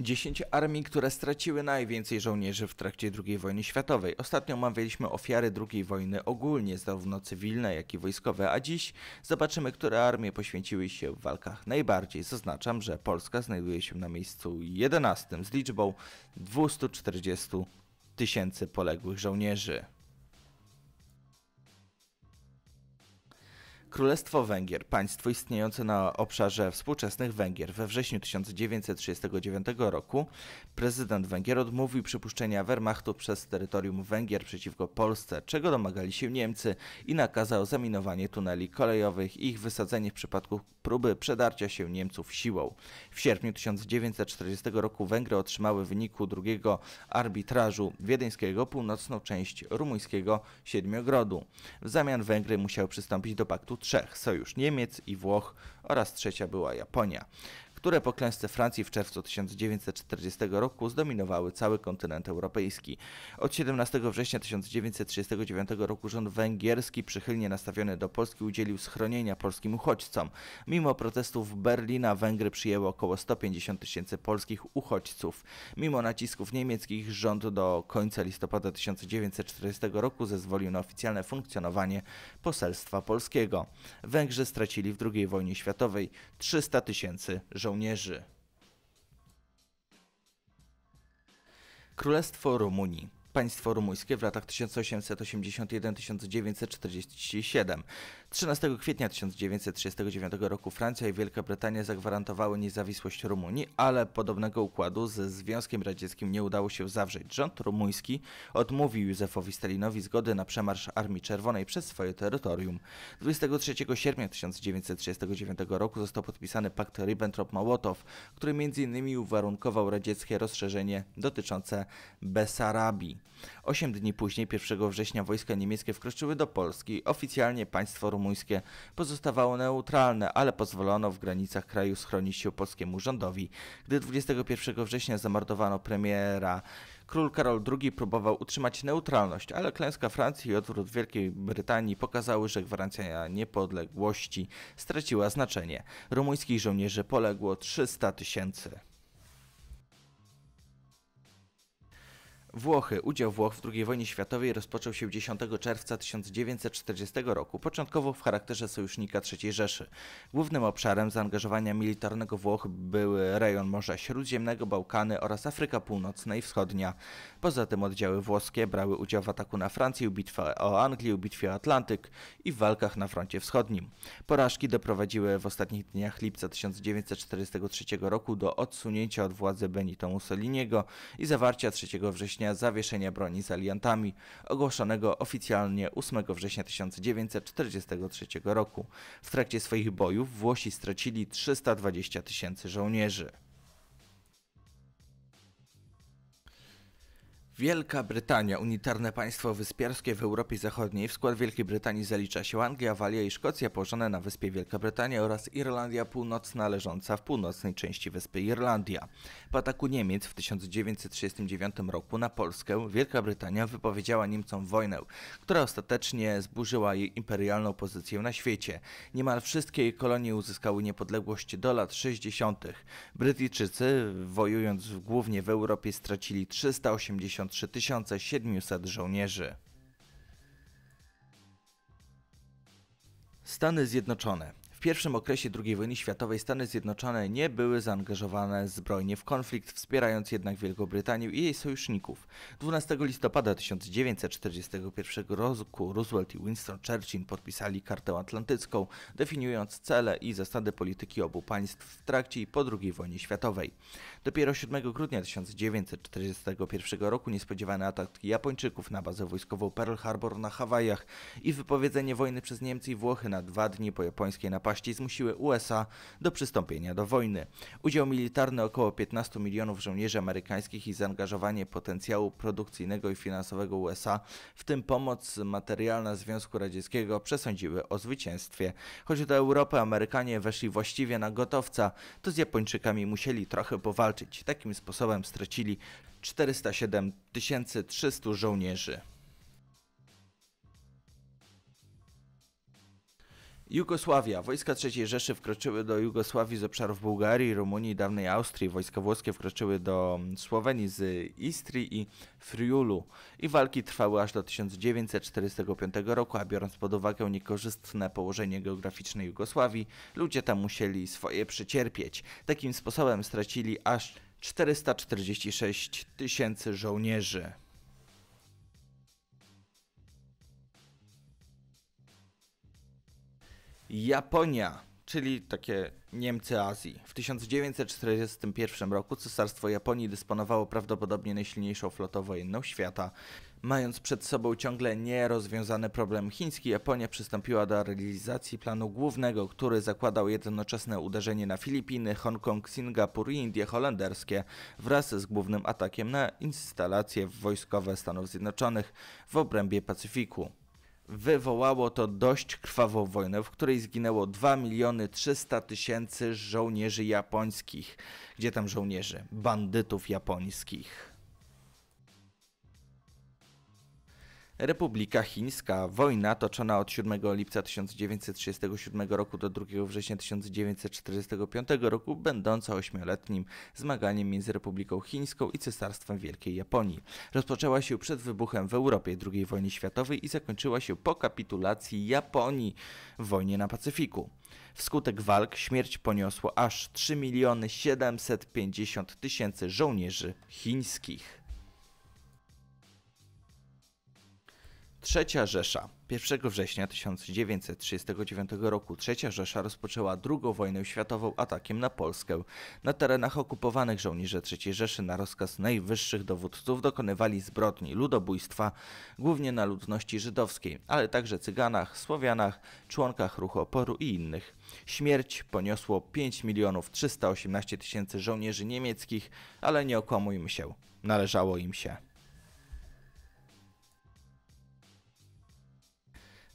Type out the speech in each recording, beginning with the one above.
10 armii, które straciły najwięcej żołnierzy w trakcie II wojny światowej. Ostatnio omawialiśmy ofiary II wojny ogólnie, zarówno cywilne, jak i wojskowe, a dziś zobaczymy, które armie poświęciły się w walkach najbardziej. Zaznaczam, że Polska znajduje się na miejscu 11 z liczbą 240 tysięcy poległych żołnierzy. Królestwo Węgier, państwo istniejące na obszarze współczesnych Węgier. We wrześniu 1939 roku prezydent Węgier odmówił przypuszczenia Wehrmachtu przez terytorium Węgier przeciwko Polsce, czego domagali się Niemcy i nakazał zaminowanie tuneli kolejowych i ich wysadzenie w przypadku próby przedarcia się Niemców siłą. W sierpniu 1940 roku Węgry otrzymały w wyniku drugiego arbitrażu wiedeńskiego północną część rumuńskiego Siedmiogrodu. W zamian Węgry musiały przystąpić do paktu trzech: sojusz Niemiec i Włoch oraz trzecia była Japonia które po klęsce Francji w czerwcu 1940 roku zdominowały cały kontynent europejski. Od 17 września 1939 roku rząd węgierski przychylnie nastawiony do Polski udzielił schronienia polskim uchodźcom. Mimo protestów Berlina Węgry przyjęło około 150 tysięcy polskich uchodźców. Mimo nacisków niemieckich rząd do końca listopada 1940 roku zezwolił na oficjalne funkcjonowanie poselstwa polskiego. Węgrzy stracili w II wojnie światowej 300 tysięcy żołnierzy żołnierzy. Królestwo Rumunii państwo rumuńskie w latach 1881-1947. 13 kwietnia 1939 roku Francja i Wielka Brytania zagwarantowały niezawisłość Rumunii, ale podobnego układu ze Związkiem Radzieckim nie udało się zawrzeć. Rząd rumuński odmówił Józefowi Stalinowi zgody na przemarsz Armii Czerwonej przez swoje terytorium. 23 sierpnia 1939 roku został podpisany pakt Ribbentrop-Mołotow, który m.in. uwarunkował radzieckie rozszerzenie dotyczące Besarabii. Osiem dni później, 1 września, wojska niemieckie wkroczyły do Polski. Oficjalnie państwo rumuńskie pozostawało neutralne, ale pozwolono w granicach kraju schronić się polskiemu rządowi. Gdy 21 września zamordowano premiera, król Karol II próbował utrzymać neutralność, ale klęska Francji i odwrót Wielkiej Brytanii pokazały, że gwarancja niepodległości straciła znaczenie. Rumuńskich żołnierzy poległo 300 tysięcy. Włochy. Udział Włoch w II wojnie światowej rozpoczął się 10 czerwca 1940 roku, początkowo w charakterze sojusznika III Rzeszy. Głównym obszarem zaangażowania militarnego Włoch były rejon Morza Śródziemnego, Bałkany oraz Afryka Północna i Wschodnia. Poza tym oddziały włoskie brały udział w ataku na Francję, bitwie o Anglię, bitwie o Atlantyk i w walkach na froncie wschodnim. Porażki doprowadziły w ostatnich dniach lipca 1943 roku do odsunięcia od władzy Benito Mussoliniego i zawarcia 3 września zawieszenia broni z aliantami, ogłoszonego oficjalnie 8 września 1943 roku. W trakcie swoich bojów Włosi stracili 320 tysięcy żołnierzy. Wielka Brytania, unitarne państwo wyspiarskie w Europie Zachodniej. W skład Wielkiej Brytanii zalicza się Anglia, Walia i Szkocja położone na wyspie Wielka Brytania oraz Irlandia Północna leżąca w północnej części wyspy Irlandia. Po ataku Niemiec w 1939 roku na Polskę Wielka Brytania wypowiedziała Niemcom wojnę, która ostatecznie zburzyła jej imperialną pozycję na świecie. Niemal wszystkie jej kolonie uzyskały niepodległość do lat 60. Brytyjczycy, wojując głównie w Europie, stracili 380 53 700 żołnierzy. Stany Zjednoczone w pierwszym okresie II wojny światowej Stany Zjednoczone nie były zaangażowane zbrojnie w konflikt, wspierając jednak Wielką Brytanię i jej sojuszników. 12 listopada 1941 roku Roosevelt i Winston Churchill podpisali kartę atlantycką, definiując cele i zasady polityki obu państw w trakcie i po II wojnie światowej. Dopiero 7 grudnia 1941 roku niespodziewany atak Japończyków na bazę wojskową Pearl Harbor na Hawajach i wypowiedzenie wojny przez Niemcy i Włochy na dwa dni po japońskiej napadzie napaści zmusiły USA do przystąpienia do wojny. Udział militarny około 15 milionów żołnierzy amerykańskich i zaangażowanie potencjału produkcyjnego i finansowego USA, w tym pomoc materialna Związku Radzieckiego, przesądziły o zwycięstwie. Choć do Europy Amerykanie weszli właściwie na gotowca, to z Japończykami musieli trochę powalczyć. Takim sposobem stracili 407 300 żołnierzy. Jugosławia. Wojska III Rzeszy wkroczyły do Jugosławii z obszarów Bułgarii, Rumunii, i dawnej Austrii. Wojska włoskie wkroczyły do Słowenii z Istrii i Friulu i walki trwały aż do 1945 roku, a biorąc pod uwagę niekorzystne położenie geograficzne Jugosławii, ludzie tam musieli swoje przycierpieć. Takim sposobem stracili aż 446 tysięcy żołnierzy. Japonia, czyli takie Niemcy Azji. W 1941 roku Cesarstwo Japonii dysponowało prawdopodobnie najsilniejszą flotą wojenną świata. Mając przed sobą ciągle nierozwiązany problem chiński, Japonia przystąpiła do realizacji planu głównego, który zakładał jednoczesne uderzenie na Filipiny, Hongkong, Singapur i Indie holenderskie wraz z głównym atakiem na instalacje wojskowe Stanów Zjednoczonych w obrębie Pacyfiku wywołało to dość krwawą wojnę, w której zginęło 2 miliony 300 tysięcy żołnierzy japońskich. Gdzie tam żołnierzy? Bandytów japońskich. Republika Chińska. Wojna toczona od 7 lipca 1937 roku do 2 września 1945 roku, będąca ośmioletnim zmaganiem między Republiką Chińską i Cesarstwem Wielkiej Japonii. Rozpoczęła się przed wybuchem w Europie II wojny światowej i zakończyła się po kapitulacji Japonii w wojnie na Pacyfiku. Wskutek walk śmierć poniosło aż 3 750 000 żołnierzy chińskich. Trzecia Rzesza. 1 września 1939 roku Trzecia Rzesza rozpoczęła II wojnę światową atakiem na Polskę. Na terenach okupowanych żołnierze III Rzeszy na rozkaz najwyższych dowódców dokonywali zbrodni, ludobójstwa, głównie na ludności żydowskiej, ale także Cyganach, Słowianach, członkach ruchu oporu i innych. Śmierć poniosło 5 milionów 318 tysięcy żołnierzy niemieckich, ale nie okłamujmy się, należało im się.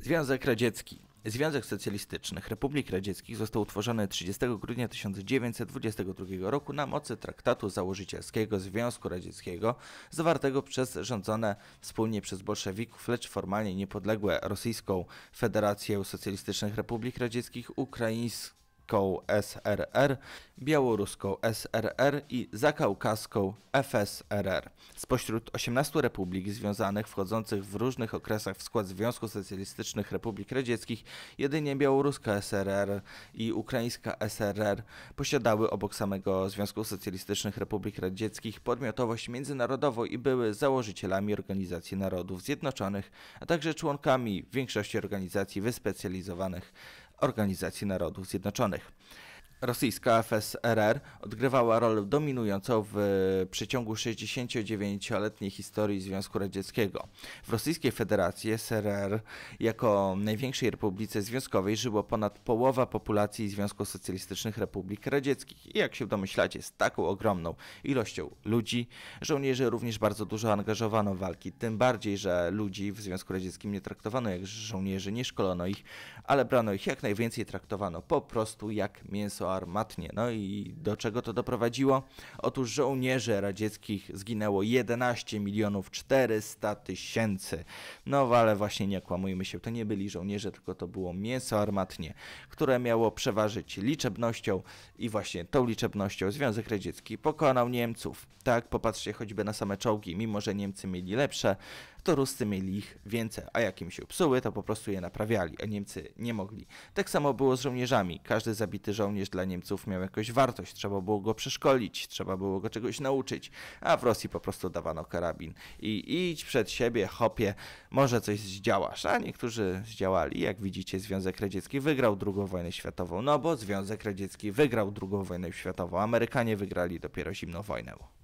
Związek Radziecki. Związek Socjalistycznych Republik Radzieckich został utworzony 30 grudnia 1922 roku na mocy traktatu założycielskiego Związku Radzieckiego, zawartego przez rządzone wspólnie przez bolszewików, lecz formalnie niepodległe Rosyjską Federację Socjalistycznych Republik Radzieckich Ukraińską Polską SRR, Białoruską SRR i Zakaukaską FSRR. Spośród 18 republik związanych wchodzących w różnych okresach w skład Związku Socjalistycznych Republik Radzieckich jedynie Białoruska SRR i Ukraińska SRR posiadały obok samego Związku Socjalistycznych Republik Radzieckich podmiotowość międzynarodową i były założycielami Organizacji Narodów Zjednoczonych, a także członkami większości organizacji wyspecjalizowanych Organizacji Narodów Zjednoczonych. Rosyjska FSRR odgrywała rolę dominującą w e, przeciągu 69-letniej historii Związku Radzieckiego. W Rosyjskiej Federacji SRR jako największej republice związkowej żyło ponad połowa populacji Związku Socjalistycznych Republik Radzieckich i jak się domyślacie z taką ogromną ilością ludzi, żołnierzy również bardzo dużo angażowano w walki, tym bardziej, że ludzi w Związku Radzieckim nie traktowano jak żołnierzy, nie szkolono ich, ale brano ich jak najwięcej, traktowano po prostu jak mięso armatnie. No i do czego to doprowadziło? Otóż żołnierzy radzieckich zginęło 11 milionów 400 tysięcy. No ale właśnie nie kłamujmy się, to nie byli żołnierze, tylko to było mięso armatnie, które miało przeważyć liczebnością i właśnie tą liczebnością Związek Radziecki pokonał Niemców. Tak, popatrzcie choćby na same czołgi, mimo że Niemcy mieli lepsze, to Ruscy mieli ich więcej, a jak im się psuły, to po prostu je naprawiali, a Niemcy nie mogli. Tak samo było z żołnierzami. Każdy zabity żołnierz dla Niemców miał jakąś wartość, trzeba było go przeszkolić, trzeba było go czegoś nauczyć, a w Rosji po prostu dawano karabin i idź przed siebie, hopie, może coś zdziałasz, a niektórzy zdziałali. Jak widzicie, Związek Radziecki wygrał II wojnę światową, no bo Związek Radziecki wygrał II wojnę światową, Amerykanie wygrali dopiero zimną wojnę.